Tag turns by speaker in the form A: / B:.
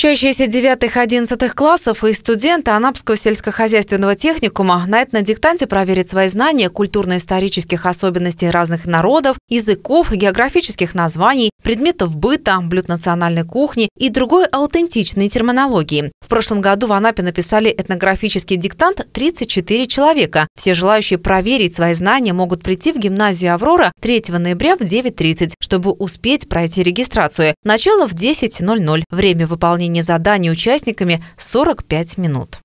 A: учащиеся 9-11 классов и студенты Анапского сельскохозяйственного техникума на диктанте проверят свои знания культурно-исторических особенностей разных народов, языков, географических названий, предметов быта, блюд национальной кухни и другой аутентичной терминологии. В прошлом году в Анапе написали этнографический диктант 34 человека. Все желающие проверить свои знания могут прийти в гимназию «Аврора» 3 ноября в 9.30, чтобы успеть пройти регистрацию. Начало в 10.00. Время выполнения заданий участниками 45 минут.